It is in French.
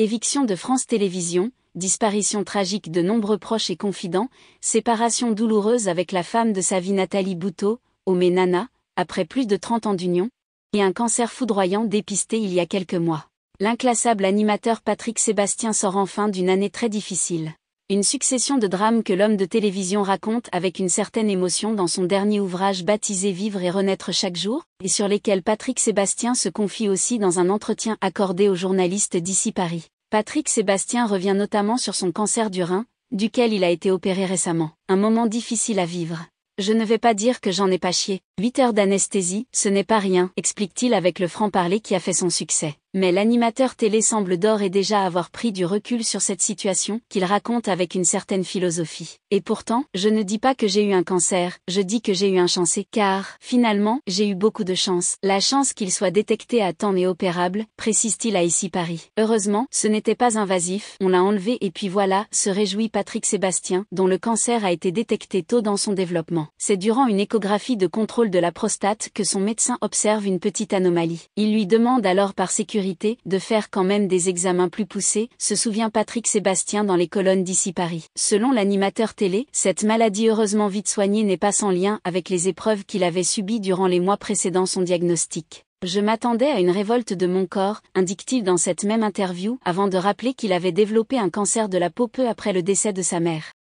Éviction de France Télévisions, disparition tragique de nombreux proches et confidents, séparation douloureuse avec la femme de sa vie Nathalie Bouteau, homé Nana, après plus de 30 ans d'union, et un cancer foudroyant dépisté il y a quelques mois. L'inclassable animateur Patrick Sébastien sort enfin d'une année très difficile. Une succession de drames que l'homme de télévision raconte avec une certaine émotion dans son dernier ouvrage baptisé Vivre et renaître chaque jour, et sur lesquels Patrick Sébastien se confie aussi dans un entretien accordé aux journalistes d'ici Paris. Patrick Sébastien revient notamment sur son cancer du rein, duquel il a été opéré récemment. Un moment difficile à vivre. Je ne vais pas dire que j'en ai pas chié. Huit heures d'anesthésie, ce n'est pas rien, explique-t-il avec le franc-parler qui a fait son succès mais l'animateur télé semble d'or et déjà avoir pris du recul sur cette situation, qu'il raconte avec une certaine philosophie. Et pourtant, je ne dis pas que j'ai eu un cancer, je dis que j'ai eu un chancé, car, finalement, j'ai eu beaucoup de chance, la chance qu'il soit détecté à temps et opérable, précise-t-il à Ici Paris. Heureusement, ce n'était pas invasif, on l'a enlevé et puis voilà, se réjouit Patrick Sébastien, dont le cancer a été détecté tôt dans son développement. C'est durant une échographie de contrôle de la prostate que son médecin observe une petite anomalie. Il lui demande alors par sécurité de faire quand même des examens plus poussés, se souvient Patrick Sébastien dans les colonnes d'ici Paris. Selon l'animateur télé, cette maladie heureusement vite soignée n'est pas sans lien avec les épreuves qu'il avait subies durant les mois précédant son diagnostic. Je m'attendais à une révolte de mon corps, indique-t-il dans cette même interview, avant de rappeler qu'il avait développé un cancer de la peau peu après le décès de sa mère.